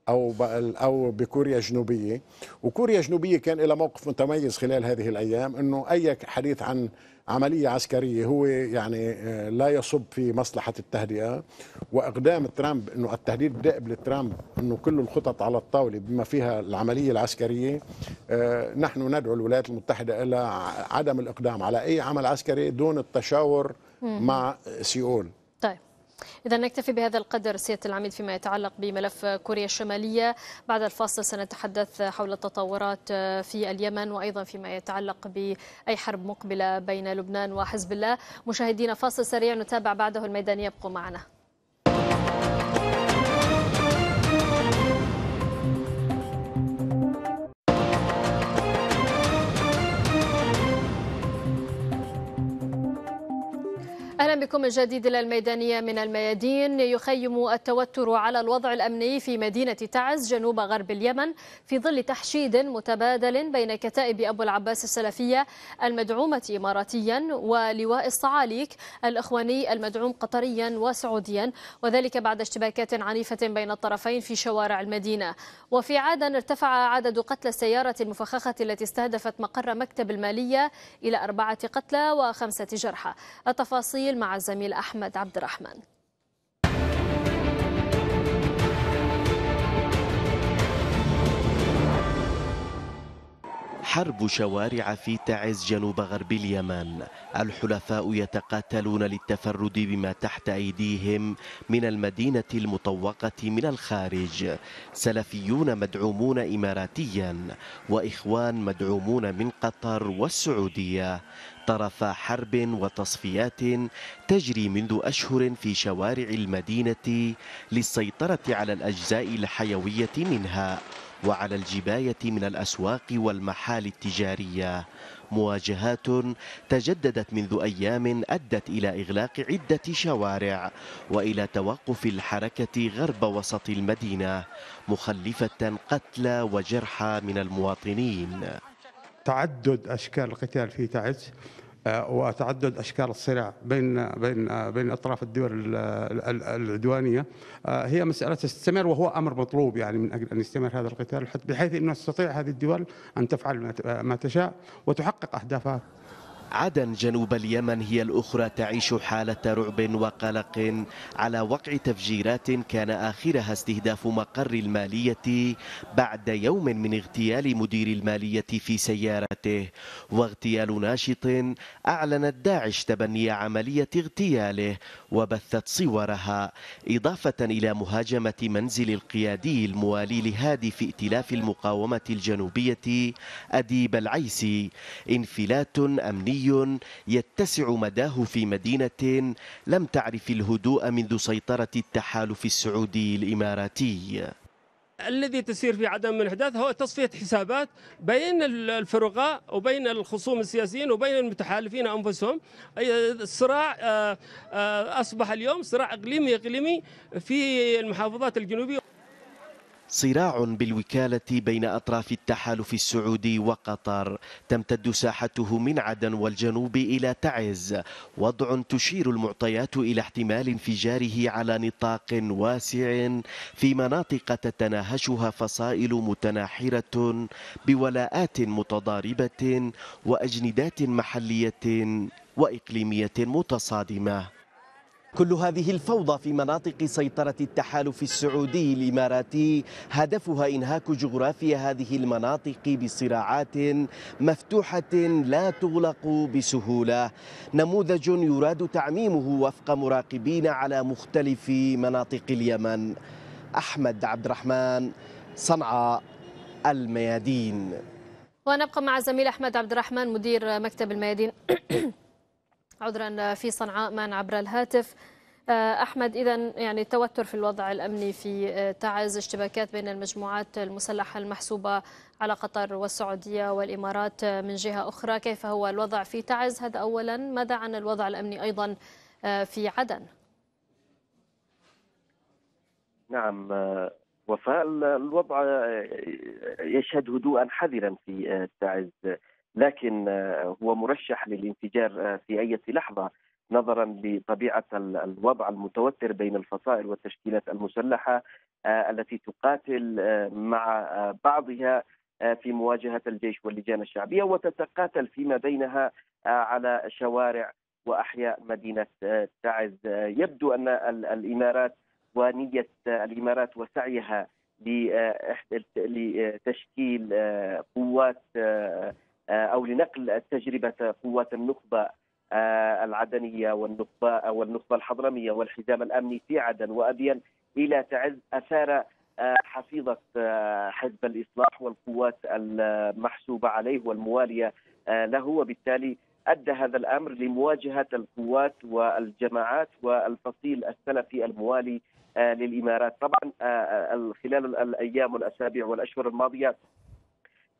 او او بكوريا الجنوبيه وكوريا الجنوبيه كان لها موقف متميز خلال هذه الايام انه اي حديث عن عمليه عسكريه هو يعني آه، لا يصب في مصلحه التهدئه واقدام ترامب انه التهديد الدائب لترامب انه كل الخطط على الطاوله بما فيها العمليه العسكريه آه، نحن ندعو الولايات المتحده الى عدم الاقدام على اي عمل عسكري دون التشاور مع سيول طيب إذا نكتفي بهذا القدر سيادة العميد فيما يتعلق بملف كوريا الشمالية بعد الفاصل سنتحدث حول التطورات في اليمن وأيضا فيما يتعلق بأي حرب مقبلة بين لبنان وحزب الله مشاهدينا فاصل سريع نتابع بعده الميدانية ابقوا معنا أهلا بكم من جديد إلى الميدانية من الميادين يخيم التوتر على الوضع الأمني في مدينة تعز جنوب غرب اليمن في ظل تحشيد متبادل بين كتائب أبو العباس السلفية المدعومة إماراتيا ولواء الصعاليك الإخواني المدعوم قطريا وسعوديا وذلك بعد اشتباكات عنيفة بين الطرفين في شوارع المدينة وفي عادا ارتفع عدد قتلى السيارة المفخخة التي استهدفت مقر مكتب المالية إلى أربعة قتلى وخمسة جرحى التفاصيل التفاصيل مع الزميل أحمد عبد الرحمن حرب شوارع في تعز جنوب غرب اليمن الحلفاء يتقاتلون للتفرد بما تحت أيديهم من المدينة المطوقة من الخارج سلفيون مدعومون إماراتيا وإخوان مدعومون من قطر والسعودية طرف حرب وتصفيات تجري منذ أشهر في شوارع المدينة للسيطرة على الأجزاء الحيوية منها وعلى الجباية من الأسواق والمحال التجارية مواجهات تجددت منذ أيام أدت إلى إغلاق عدة شوارع وإلى توقف الحركة غرب وسط المدينة مخلفة قتلى وجرحى من المواطنين تعدد أشكال القتال في تعز آه، وتعدد اشكال الصراع بين بين آه، بين اطراف الدول العدوانيه آه، هي مساله تستمر وهو امر مطلوب يعني من اجل ان يستمر هذا القتال بحيث انه تستطيع هذه الدول ان تفعل ما تشاء وتحقق اهدافها عدن جنوب اليمن هي الأخرى تعيش حالة رعب وقلق على وقع تفجيرات كان آخرها استهداف مقر المالية بعد يوم من اغتيال مدير المالية في سيارته واغتيال ناشط أعلنت داعش تبني عملية اغتياله وبثت صورها إضافة إلى مهاجمة منزل القيادي الموالي لهادي في ائتلاف المقاومة الجنوبية أديب العيسي انفلات أمني عالمي يتسع مداه في مدينة لم تعرف الهدوء منذ سيطرة التحالف السعودي الإماراتي الذي تسير في عدم الاحداث هو تصفيه حسابات بين الفرقاء وبين الخصوم السياسيين وبين المتحالفين انفسهم الصراع آه، آه، اصبح اليوم صراع اقليمي اقليمي في المحافظات الجنوبيه صراع بالوكالة بين أطراف التحالف السعودي وقطر تمتد ساحته من عدن والجنوب إلى تعز وضع تشير المعطيات إلى احتمال انفجاره على نطاق واسع في مناطق تتناهشها فصائل متناحرة بولاءات متضاربة وأجندات محلية وإقليمية متصادمة كل هذه الفوضى في مناطق سيطرة التحالف السعودي الإماراتي هدفها إنهاك جغرافيا هذه المناطق بصراعات مفتوحة لا تغلق بسهولة نموذج يراد تعميمه وفق مراقبين على مختلف مناطق اليمن أحمد عبد الرحمن صنعاء الميادين ونبقى مع الزميل أحمد عبد الرحمن مدير مكتب الميادين عذرا في صنعاء من عبر الهاتف آه، أحمد إذا يعني توتر في الوضع الأمني في آه، تعز اشتباكات بين المجموعات المسلحة المحسوبة على قطر والسعودية والإمارات آه، من جهة أخرى كيف هو الوضع في تعز هذا أولا ماذا عن الوضع الأمني أيضا في عدن نعم وفاء الوضع يشهد هدوءا حذرا في تعز لكن آه، هو مرشح للانفجار آه، في أي لحظة نظرا لطبيعة الوضع المتوتر بين الفصائل والتشكيلات المسلحة آه، التي تقاتل مع بعضها في مواجهة الجيش واللجان الشعبية وتتقاتل فيما بينها على شوارع وأحياء مدينة تعز يبدو أن الإمارات ونية الإمارات وسعيها لتشكيل قوات آه، او لنقل تجربه قوات النخبه آه، العدنيه والنخبه والنخبه الحضرميه والحزام الامني في عدن وابين الى تعز اثار آه، حفيظه حزب الاصلاح والقوات المحسوبه عليه والمواليه له وبالتالي ادى هذا الامر لمواجهه القوات والجماعات والفصيل السلفي الموالي للامارات، طبعا خلال الايام والاسابيع والاشهر الماضيه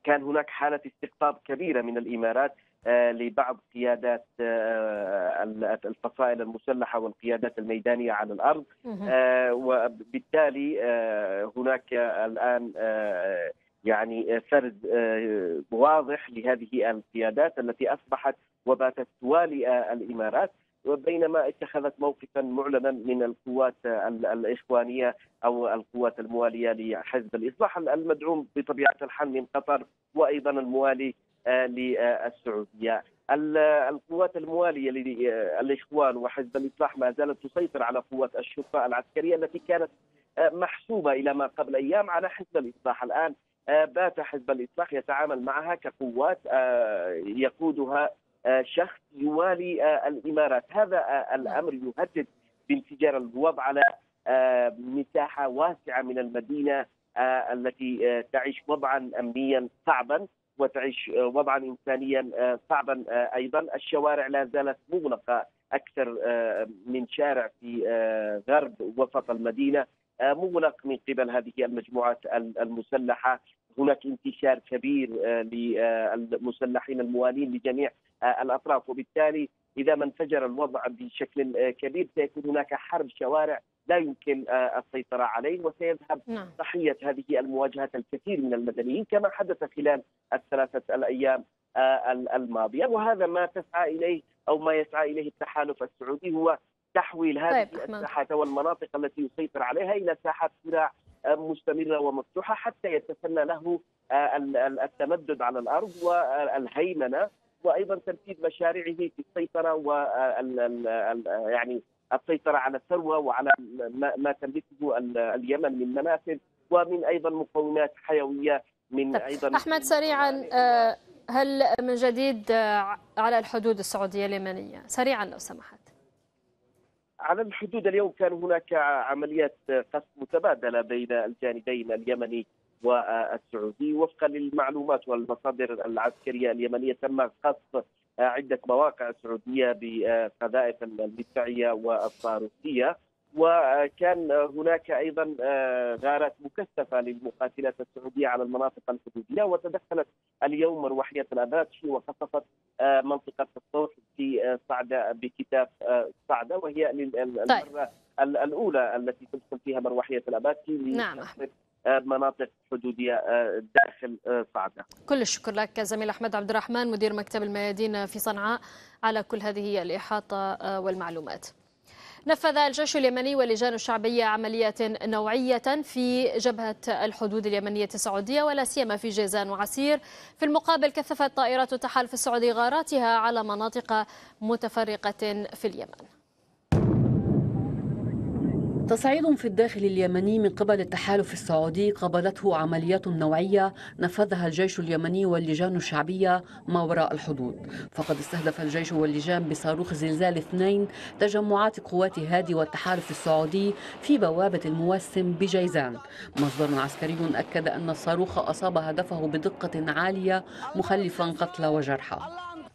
كان هناك حالة استقطاب كبيرة من الإمارات آه، لبعض قيادات آه، الفصائل المسلحة والقيادات الميدانية على الأرض آه، وبالتالي هناك الآن يعني سرد واضح لهذه القيادات التي أصبحت وباتت توالئ الإمارات بينما اتخذت موقفا معلنا من القوات الاخوانيه او القوات المواليه لحزب الاصلاح المدعوم بطبيعه الحال من قطر وايضا الموالي آه، للسعوديه. القوات المواليه للاخوان آه، وحزب الاصلاح ما زالت تسيطر على قوات الشرطه العسكريه التي كانت آه، محسوبه الى ما قبل ايام على حزب الاصلاح، الان بات حزب الاصلاح يتعامل معها كقوات يقودها آه، شخص يوالي آه، الامارات، هذا آه، الامر يهدد بانفجار الوضع على مساحه واسعه من المدينه التي تعيش وضعا امنيا صعبا وتعيش وضعا انسانيا صعبا ايضا، الشوارع لا زالت مغلقه اكثر من شارع في غرب وسط المدينه مغلق من قبل هذه المجموعات المسلحه هناك انتشار كبير للمسلحين الموالين لجميع آه، الاطراف وبالتالي اذا ما انفجر الوضع بشكل آه، كبير سيكون هناك حرب شوارع لا يمكن آه، السيطرة عليه وسيذهب نعم. ضحية هذه المواجهات الكثير من المدنيين كما حدث خلال الثلاثة الأيام الماضية وهذا ما تسعى إليه أو ما يسعى إليه التحالف السعودي هو تحويل هذه طيب الساحات والمناطق التي يسيطر عليها إلى ساحات صراع مستمرة ومفتوحة حتى يتسنى له التمدد على الأرض والهيمنة وايضا تنفيذ مشاريعه في السيطره و يعني السيطره على الثروه وعلى ما تملكه اليمن من منافذ ومن ايضا مقومات حيويه من طيب، ايضا احمد سريعا آه، آه، هل من جديد آه، على الحدود السعوديه اليمنيه سريعا لو سمحت على الحدود اليوم كان هناك عمليات قصف متبادله بين الجانبين اليمني والسعودي وفقا للمعلومات والمصادر العسكرية اليمنية تم قصف عدة مواقع سعودية بقذائف المدفعية والصاروخية وكان هناك ايضا آه، غارات مكثفه للمقاتلات السعوديه على المناطق الحدوديه وتدخلت اليوم مروحيه الاباتشي وخطفت آه، منطقه الصوت في آه، صعده بكتاب صعده وهي طيب. المره طيب. الاولى التي تدخل فيها مروحيه الاباتشي نعم آه، مناطق حدوديه آه، داخل آه، صعده. كل الشكر لك زميل احمد عبد الرحمن مدير مكتب الميادين في صنعاء على كل هذه الاحاطه والمعلومات. نفذ الجيش اليمني واللجان الشعبية عملية نوعية في جبهة الحدود اليمنية السعودية ولا سيما في جيزان وعسير في المقابل كثفت طائرات التحالف السعودي غاراتها على مناطق متفرقة في اليمن تصعيد في الداخل اليمني من قبل التحالف السعودي قابلته عمليات نوعية نفذها الجيش اليمني واللجان الشعبية ما وراء الحدود فقد استهدف الجيش واللجان بصاروخ زلزال اثنين تجمعات قوات هادي والتحالف السعودي في بوابة الموسم بجيزان مصدر عسكري أكد أن الصاروخ أصاب هدفه بدقة عالية مخلفا قتلى وجرحى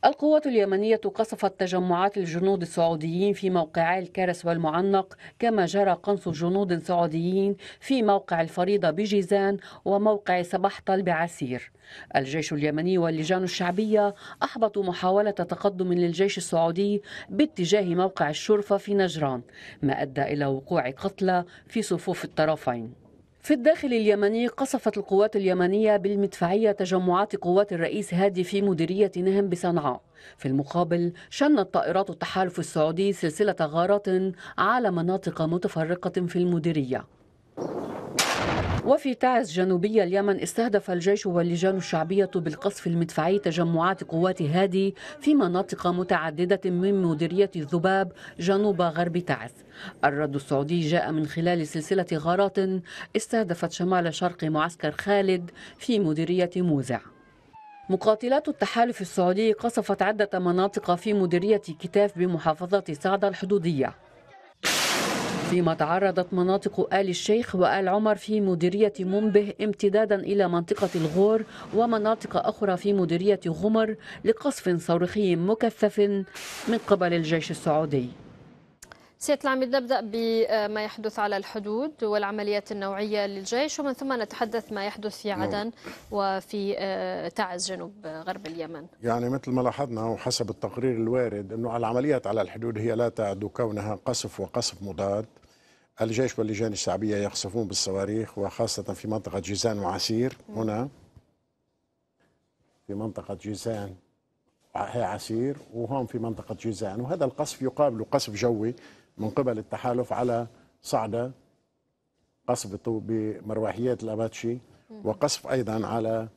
القوات اليمنية قصفت تجمعات الجنود السعوديين في موقعي الكرس والمعنق كما جرى قنص جنود سعوديين في موقع الفريضة بجيزان وموقع سبحطل بعسير الجيش اليمني واللجان الشعبية أحبطوا محاولة تقدم للجيش السعودي باتجاه موقع الشرفة في نجران ما أدى إلى وقوع قتلى في صفوف الطرفين في الداخل اليمني قصفت القوات اليمنية بالمدفعية تجمعات قوات الرئيس هادي في مديرية نهم بصنعاء في المقابل شنت طائرات التحالف السعودي سلسلة غارات على مناطق متفرقة في المديرية وفي تعز جنوبي اليمن استهدف الجيش واللجان الشعبية بالقصف المدفعي تجمعات قوات هادي في مناطق متعددة من مديرية الذباب جنوب غرب تعز الرد السعودي جاء من خلال سلسلة غارات استهدفت شمال شرق معسكر خالد في مديرية موزع مقاتلات التحالف السعودي قصفت عدة مناطق في مديرية كتاف بمحافظة صعدة الحدودية فيما تعرضت مناطق آل الشيخ وآل عمر في مديرية منبه امتدادا إلى منطقة الغور ومناطق أخرى في مديرية غمر لقصف صاروخي مكثف من قبل الجيش السعودي سيادة العميد نبدأ بما يحدث على الحدود والعمليات النوعية للجيش ومن ثم نتحدث ما يحدث في نعم. عدن وفي آه، تعز جنوب غرب اليمن يعني مثل ما لاحظنا وحسب التقرير الوارد أنه العمليات على الحدود هي لا تعد كونها قصف وقصف مضاد الجيش واللجان الشعبية يقصفون بالصواريخ وخاصة في منطقة جيزان وعسير هنا في منطقة جيزان هي عسير وهون في منطقة جيزان وهذا القصف يقابل قصف جوي من قبل التحالف على صعدة قصف بمروحيات الأباتشي وقصف أيضا على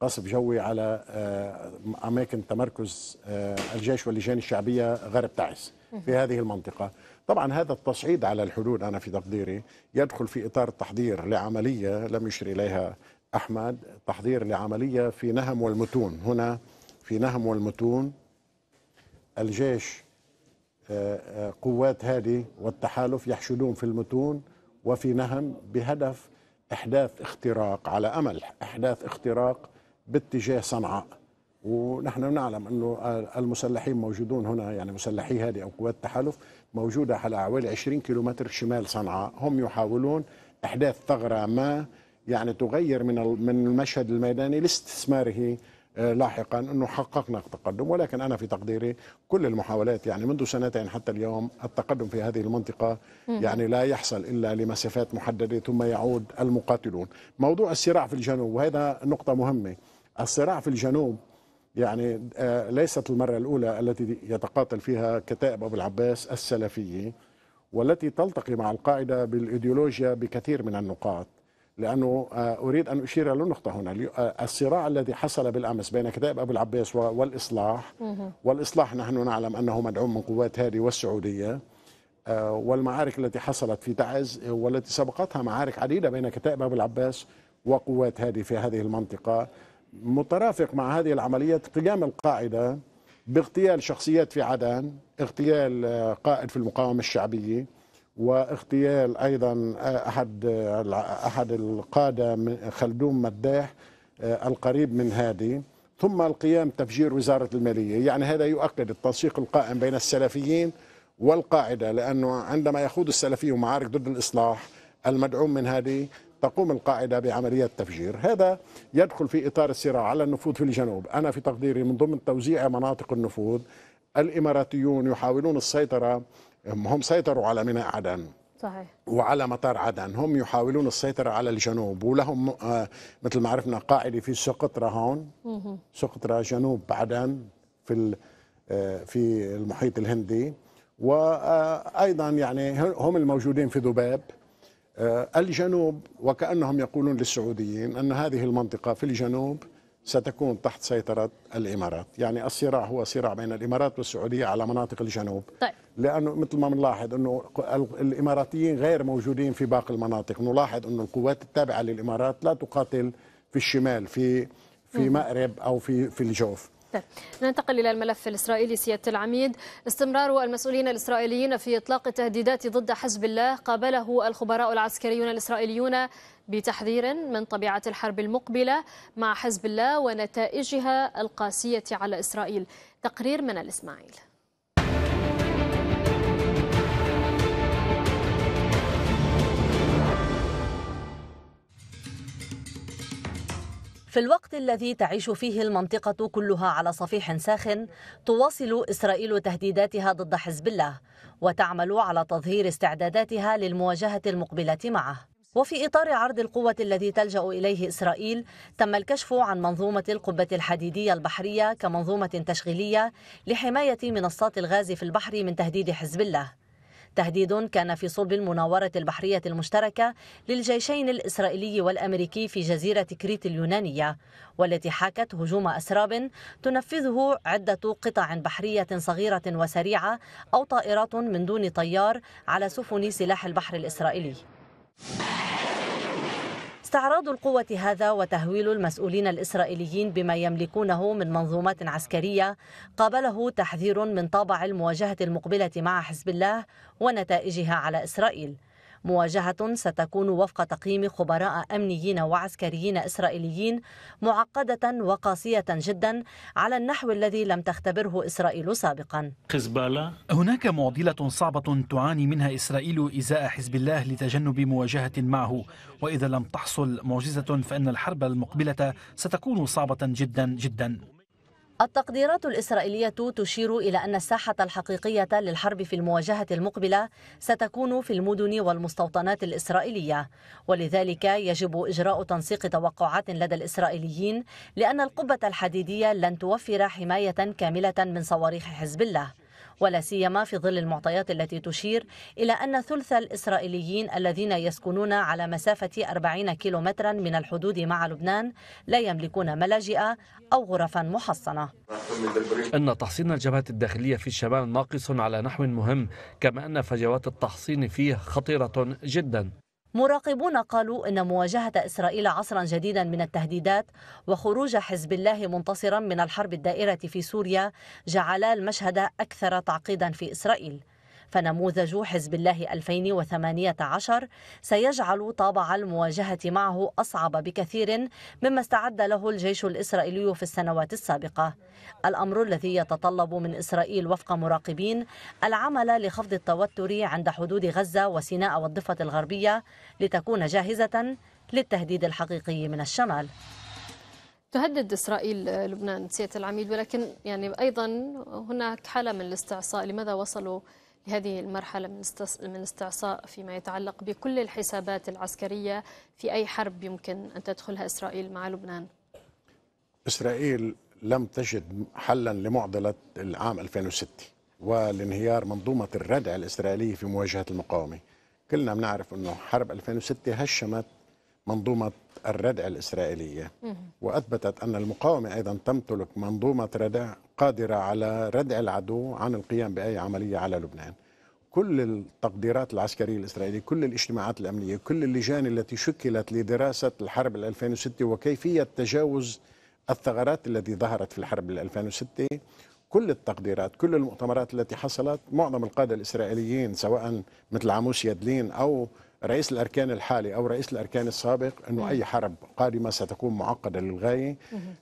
قصف جوي على آه، أماكن تمركز آه، الجيش واللجان الشعبية غرب تعز في هذه المنطقة طبعا هذا التصعيد على الحدود انا في تقديري يدخل في اطار التحضير لعمليه لم يشر اليها احمد تحضير لعمليه في نهم والمتون هنا في نهم والمتون الجيش آه، آه، قوات هادي والتحالف يحشدون في المتون وفي نهم بهدف احداث اختراق على امل احداث اختراق باتجاه صنعاء ونحن نعلم انه المسلحين موجودون هنا يعني مسلحي هادي او قوات التحالف موجودة على حوالي 20 كيلومتر شمال صنعاء هم يحاولون إحداث ثغرة ما يعني تغير من من المشهد الميداني لاستثماره آه، لاحقا انه حققنا تقدم ولكن انا في تقديري كل المحاولات يعني منذ سنتين حتى اليوم التقدم في هذه المنطقه يعني لا يحصل الا لمسافات محدده ثم يعود المقاتلون. موضوع الصراع في الجنوب وهذا نقطه مهمه. الصراع في الجنوب يعني آه، ليست المرة الأولى التي يتقاتل فيها كتائب أبو العباس السلفية والتي تلتقي مع القاعدة بالإيديولوجيا بكثير من النقاط لأنه آه، أريد أن أشير إلى نقطة هنا آه، الصراع الذي حصل بالأمس بين كتائب أبو العباس والإصلاح والإصلاح نحن نعلم أنه مدعوم من قوات هادي والسعودية والمعارك التي حصلت في تعز والتي سبقتها معارك عديدة بين كتائب أبو العباس وقوات هادي في هذه المنطقة مترافق مع هذه العملية قيام القاعدة باغتيال شخصيات في عدن اغتيال آه، قائد في المقاومة الشعبية واغتيال أيضا آه، أحد آه، أحد القادة خلدون مداح القريب من هادي ثم القيام تفجير وزارة المالية يعني هذا يؤكد التنسيق القائم بين السلفيين والقاعدة لأنه عندما يخوض السلفيون معارك ضد الإصلاح المدعوم من هذه تقوم القاعدة بعملية تفجير هذا يدخل في إطار الصراع على النفوذ في الجنوب أنا في تقديري من ضمن توزيع مناطق النفوذ الإماراتيون يحاولون السيطرة هم سيطروا على ميناء عدن صحيح. وعلى مطار عدن هم يحاولون السيطرة على الجنوب ولهم آه، مثل ما عرفنا قاعدة في سقطرة هون سقطرة جنوب عدن في آه، في المحيط الهندي وأيضا آه، يعني هم الموجودين في ذباب آه، الجنوب وكأنهم يقولون للسعوديين أن هذه المنطقة في الجنوب ستكون تحت سيطرة الإمارات يعني الصراع هو صراع بين الإمارات والسعودية على مناطق الجنوب طيب. لأنه مثل ما بنلاحظ أنه الإماراتيين غير موجودين في باقي المناطق نلاحظ أنه القوات التابعة للإمارات لا تقاتل في الشمال في في مأرب أو في في الجوف ننتقل إلى الملف الإسرائيلي سيادة العميد استمرار المسؤولين الإسرائيليين في إطلاق التهديدات ضد حزب الله قابله الخبراء العسكريون الإسرائيليون بتحذير من طبيعة الحرب المقبلة مع حزب الله ونتائجها القاسية على إسرائيل تقرير من الإسماعيل في الوقت الذي تعيش فيه المنطقة كلها على صفيح ساخن تواصل إسرائيل تهديداتها ضد حزب الله وتعمل على تظهير استعداداتها للمواجهة المقبلة معه وفي إطار عرض القوة الذي تلجأ إليه إسرائيل تم الكشف عن منظومة القبة الحديدية البحرية كمنظومة تشغيلية لحماية منصات الغاز في البحر من تهديد حزب الله تهديد كان في صلب المناورة البحرية المشتركة للجيشين الإسرائيلي والأمريكي في جزيرة كريت اليونانية والتي حاكت هجوم أسراب تنفذه عدة قطع بحرية صغيرة وسريعة أو طائرات من دون طيار على سفن سلاح البحر الإسرائيلي استعراض القوة هذا وتهويل المسؤولين الإسرائيليين بما يملكونه من منظومات عسكرية قابله تحذير من طابع المواجهة المقبلة مع حزب الله ونتائجها على إسرائيل مواجهة ستكون وفق تقييم خبراء أمنيين وعسكريين إسرائيليين معقدة وقاسية جدا على النحو الذي لم تختبره إسرائيل سابقا هناك معضلة صعبة تعاني منها إسرائيل إزاء حزب الله لتجنب مواجهة معه وإذا لم تحصل معجزة فإن الحرب المقبلة ستكون صعبة جدا جدا التقديرات الإسرائيلية تشير إلى أن الساحة الحقيقية للحرب في المواجهة المقبلة ستكون في المدن والمستوطنات الإسرائيلية ولذلك يجب إجراء تنسيق توقعات لدى الإسرائيليين لأن القبة الحديدية لن توفر حماية كاملة من صواريخ حزب الله ولا سيما في ظل المعطيات التي تشير إلى أن ثلث الإسرائيليين الذين يسكنون على مسافة 40 كيلومترا من الحدود مع لبنان لا يملكون ملاجئ أو غرفا محصنة إن تحصين الجبهات الداخلية في الشمال ناقص على نحو مهم كما أن فجوات التحصين فيه خطيرة جدا مراقبون قالوا إن مواجهة إسرائيل عصرا جديدا من التهديدات وخروج حزب الله منتصرا من الحرب الدائرة في سوريا جعلا المشهد أكثر تعقيدا في إسرائيل فنموذج حزب الله 2018 سيجعل طابع المواجهة معه أصعب بكثير مما استعد له الجيش الإسرائيلي في السنوات السابقة الأمر الذي يتطلب من إسرائيل وفق مراقبين العمل لخفض التوتر عند حدود غزة وسيناء والضفة الغربية لتكون جاهزة للتهديد الحقيقي من الشمال تهدد إسرائيل لبنان سيادة العميد ولكن يعني أيضا هناك حالة من الاستعصاء لماذا وصلوا هذه المرحلة من من استعصاء فيما يتعلق بكل الحسابات العسكرية في أي حرب يمكن أن تدخلها إسرائيل مع لبنان إسرائيل لم تجد حلا لمعضلة العام 2006 والانهيار منظومة الردع الإسرائيلية في مواجهة المقاومة كلنا بنعرف أنه حرب 2006 هشمت منظومة الردع الإسرائيلية وأثبتت أن المقاومة أيضا تمتلك منظومة ردع قادرة على ردع العدو عن القيام بأي عملية على لبنان كل التقديرات العسكرية الإسرائيلية كل الاجتماعات الأمنية كل اللجان التي شكلت لدراسة الحرب 2006 وكيفية تجاوز الثغرات التي ظهرت في الحرب 2006 كل التقديرات كل المؤتمرات التي حصلت معظم القادة الإسرائيليين سواء مثل عموس يدلين أو رئيس الأركان الحالي أو رئيس الأركان السابق أنه أي حرب قادمة ستكون معقدة للغاية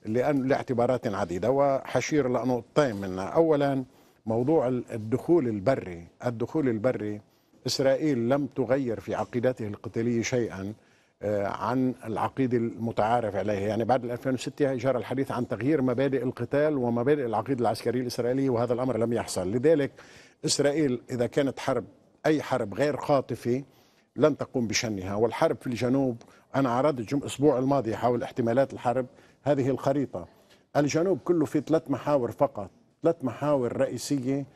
لأن لاعتبارات عديدة وحشير لنقطتين منها أولا موضوع الدخول البري الدخول البري إسرائيل لم تغير في عقيدته القتالية شيئا آه، عن العقيدة المتعارف عليها يعني بعد 2006 جرى الحديث عن تغيير مبادئ القتال ومبادئ العقيدة العسكرية الإسرائيلية وهذا الأمر لم يحصل لذلك إسرائيل إذا كانت حرب أي حرب غير خاطفة لن تقوم بشنها والحرب في الجنوب أنا عرضت الأسبوع الماضي حول احتمالات الحرب هذه الخريطة الجنوب كله في ثلاث محاور فقط ثلاث محاور رئيسية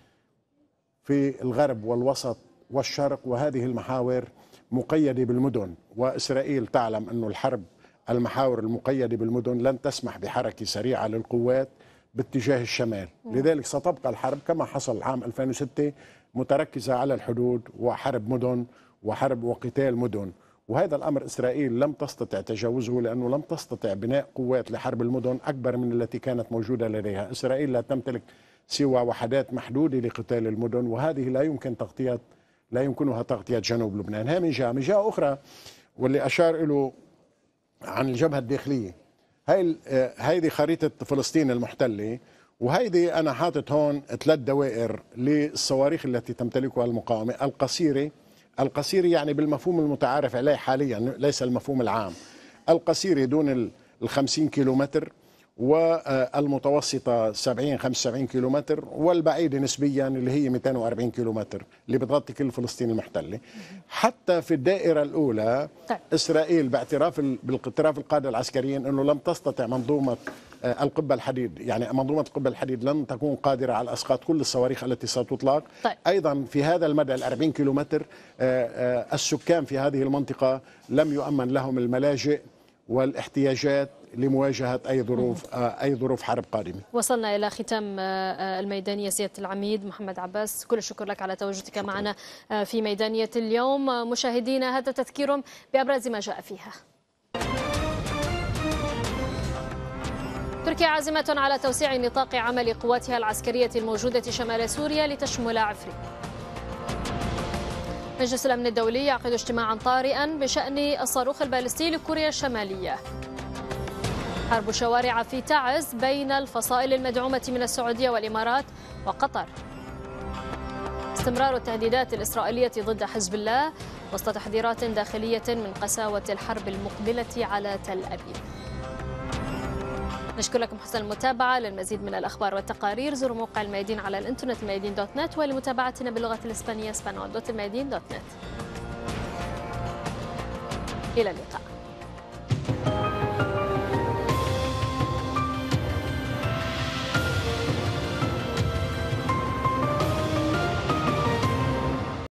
في الغرب والوسط والشرق وهذه المحاور مقيدة بالمدن وإسرائيل تعلم أن الحرب المحاور المقيدة بالمدن لن تسمح بحركة سريعة للقوات باتجاه الشمال لذلك ستبقى الحرب كما حصل عام 2006 متركزة على الحدود وحرب مدن وحرب وقتال مدن وهذا الامر اسرائيل لم تستطع تجاوزه لانه لم تستطع بناء قوات لحرب المدن اكبر من التي كانت موجوده لديها، اسرائيل لا تمتلك سوى وحدات محدوده لقتال المدن وهذه لا يمكن تغطيه لا يمكنها تغطيه جنوب لبنان، هي من جهه، من جهه اخرى واللي اشار له عن الجبهه الداخليه هاي آه، هيدي خريطه فلسطين المحتله وهيدي انا حاطط هون ثلاث دوائر للصواريخ التي تمتلكها المقاومه القصيره القصير يعني بالمفهوم المتعارف عليه حاليا ليس المفهوم العام القصير يدون الخمسين كيلومتر والمتوسطة 70 75 كيلومتر والبعيدة نسبيا اللي هي 240 كيلومتر اللي بتغطي كل فلسطين المحتلة حتى في الدائرة الأولى طيب. إسرائيل باعتراف باعتراف القادة العسكريين أنه لم تستطع منظومة آه، القبه الحديد يعني منظومه القبه الحديد لن تكون قادره على اسقاط كل الصواريخ التي ستطلق طيب. ايضا في هذا المدى ال 40 كيلومتر آه، آه، السكان في هذه المنطقه لم يؤمن لهم الملاجئ والاحتياجات لمواجهة أي ظروف أي ظروف حرب قادمة وصلنا إلى ختام الميدانية سيادة العميد محمد عباس كل الشكر لك على تواجدك معنا في ميدانية اليوم مشاهدينا هذا تذكير بأبرز ما جاء فيها تركيا عازمة على توسيع نطاق عمل قواتها العسكرية الموجودة شمال سوريا لتشمل عفرين مجلس الأمن الدولي يعقد اجتماعا طارئا بشأن الصاروخ البالستي لكوريا الشمالية حرب شوارع في تعز بين الفصائل المدعومة من السعودية والإمارات وقطر استمرار التهديدات الإسرائيلية ضد حزب الله وسط تحذيرات داخلية من قساوة الحرب المقبلة على تل أبيب نشكركم حسن المتابعة للمزيد من الأخبار والتقارير زوروا موقع الميادين على الإنترنت الميادين دوت نت ولمتابعتنا باللغة الإسبانية سبانول دوت الميادين دوت نت إلى اللقاء